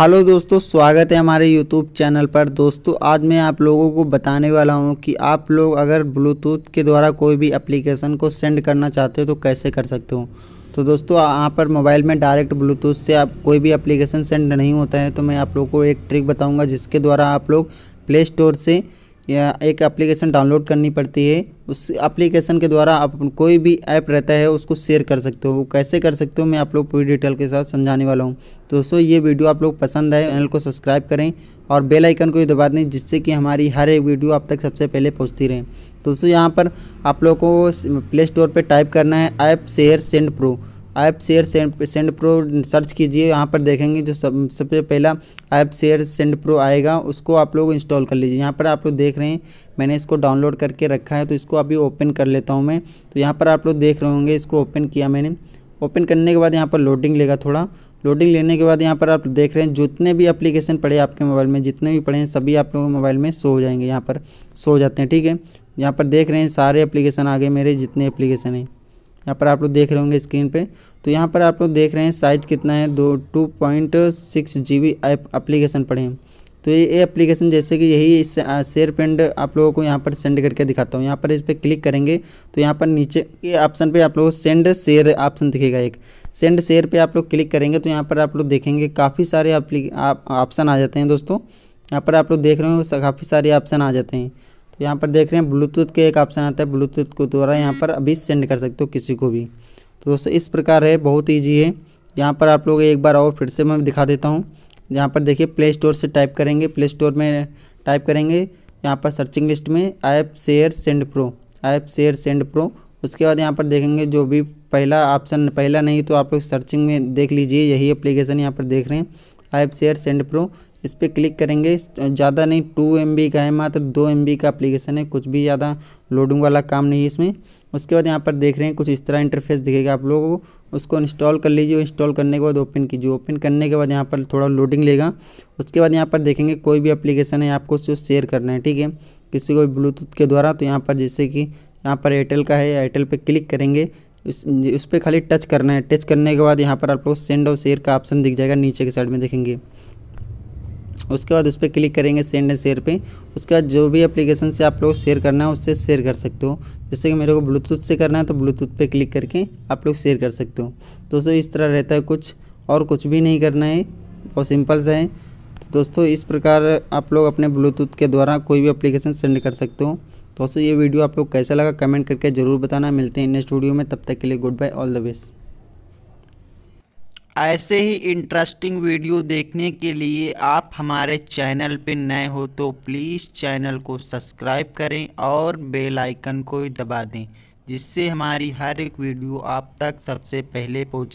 hello दोस्तों स्वागत है हमारे यूट्यूब चैनल पर दोस्तों आज मैं आप लोगों को बताने वाला हूं कि आप लोग अगर ब्लूटूथ के द्वारा कोई भी एप्लीकेशन को सेंड करना चाहते हो तो कैसे कर सकते हो तो दोस्तों यहाँ पर मोबाइल में डायरेक्ट ब्लूटूथ से आप कोई भी एप्लीकेशन सेंड नहीं होता है तो मैं आप लोग को एक ट्रिक बताऊँगा जिसके द्वारा आप लोग प्ले स्टोर से या एक एप्लीकेशन डाउनलोड करनी पड़ती है उस एप्लीकेशन के द्वारा आप कोई भी ऐप रहता है उसको शेयर कर सकते हो वो कैसे कर सकते हो मैं आप लोग पूरी डिटेल के साथ समझाने वाला हूँ तो दोस्तों ये वीडियो आप लोग पसंद आए चैनल को सब्सक्राइब करें और बेल आइकन को भी दबा दें जिससे कि हमारी हर एक वीडियो आप तक सबसे पहले पहुँचती रहें तो दोस्तों यहाँ पर आप लोग को प्ले स्टोर पर टाइप करना है app share send pro app share send send pro search कीजिए यहाँ पर देखेंगे जो सब सबसे पहला ऐप शेयर सेंड प्रो आएगा उसको आप लोग इंस्टॉल कर लीजिए यहाँ पर आप लोग देख रहे हैं मैंने इसको डाउनलोड करके रखा है तो इसको अभी ओपन कर लेता हूँ मैं तो यहाँ पर आप लोग देख रहे होंगे इसको ओपन किया मैंने ओपन करने के बाद यहाँ पर लोडिंग लेगा थोड़ा लोडिंग लेने के बाद यहाँ पर आप देख रहे हैं जितने भी एप्लीकेशन पड़े आपके मोबाइल में जितने भी पड़े हैं सभी आप लोगों के मोबाइल में सो हो जाएंगे यहाँ पर शो हो जाते हैं ठीक है यहाँ पर देख रहे हैं सारे एप्लीकेशन आ गए मेरे जितने एप्लीकेशन हैं यहाँ पर आप लोग देख रहे होंगे स्क्रीन पे तो यहाँ पर आप लोग देख रहे हैं साइज कितना है दो two point six G B application पड़े तो ये एप्लीकेशन जैसे कि यही इस शेयर पेंड आप लोगों को यहाँ पर सेंड करके दिखाता हूँ यहाँ पर इस पर क्लिक करेंगे तो यहाँ पर नीचे के ऑप्शन पे आप लोग सेंड शेयर ऑप्शन दिखेगा एक सेंड शेयर पे आप लोग क्लिक करेंगे तो यहाँ पर आप लोग देखेंगे काफ़ी सारे ऑप्शन आ जाते हैं दोस्तों यहाँ पर आप लोग देख रहे हो काफ़ी सारे ऑप्शन आ जाते हैं तो यहाँ पर देख रहे हैं ब्लूटूथ के एक ऑप्शन आता है ब्लूटूथ के द्वारा यहाँ पर अभी सेंड कर सकते हो किसी को भी तो दोस्तों इस प्रकार है बहुत ईजी है यहाँ पर आप लोग एक बार और फिर से मैं दिखा देता हूँ यहाँ पर देखिए प्ले स्टोर से टाइप करेंगे प्ले स्टोर में टाइप करेंगे यहाँ पर सर्चिंग लिस्ट में app share send pro app share send pro उसके बाद यहाँ पर देखेंगे जो भी पहला ऑप्शन पहला नहीं तो आप लोग सर्चिंग में देख लीजिए यही एप्लीकेशन यहाँ पर देख रहे हैं ऐप शेयर सेंड प्रो इस पर क्लिक करेंगे ज़्यादा नहीं टू एम का है मात्र दो एम का अप्लीकेशन है कुछ भी ज़्यादा लोडिंग वाला काम नहीं है इसमें उसके बाद यहाँ पर देख रहे हैं कुछ इस तरह इंटरफेस दिखेगा आप लोगों को उसको इंस्टॉल कर लीजिए इंस्टॉल करने के बाद ओपन कीजिए ओपन करने के बाद यहाँ पर थोड़ा लोडिंग लेगा उसके बाद यहाँ पर देखेंगे कोई भी अप्लीकेशन है आपको उसको शेयर करना है ठीक है किसी को ब्लूटूथ के द्वारा तो यहाँ पर जैसे कि यहाँ पर एयरटेल का है एयरटेल पर क्लिक करेंगे उस उस पर खाली टच करना है टच करने के बाद यहाँ पर आप लोग सेंड और शेयर का ऑप्शन दिख जाएगा नीचे के साइड में देखेंगे उसके बाद उस पर क्लिक करेंगे सेंड एंड शेयर पे उसके बाद जो भी एप्लीकेशन से आप लोग शेयर करना है उससे शेयर कर सकते हो जैसे कि मेरे को ब्लूटूथ से करना है तो ब्लूटूथ पे क्लिक करके आप लोग शेयर कर सकते हो तो दोस्तों इस तरह रहता है कुछ और कुछ भी नहीं करना है और सिंपल सा है तो दोस्तों इस प्रकार आप लोग अपने ब्लूटूथ के द्वारा कोई भी अप्लीकेशन सेंड कर सकते हो तो दोस्तों ये वीडियो आप लोग कैसा लगा कमेंट करके ज़रूर बताना मिलते हैं नेक्स्ट वीडियो में तब तक के लिए good bye all the best ऐसे ही इंटरेस्टिंग वीडियो देखने के लिए आप हमारे चैनल पर नए हो तो प्लीज़ चैनल को सब्सक्राइब करें और बेल आइकन को दबा दें जिससे हमारी हर एक वीडियो आप तक सबसे पहले पहुंचे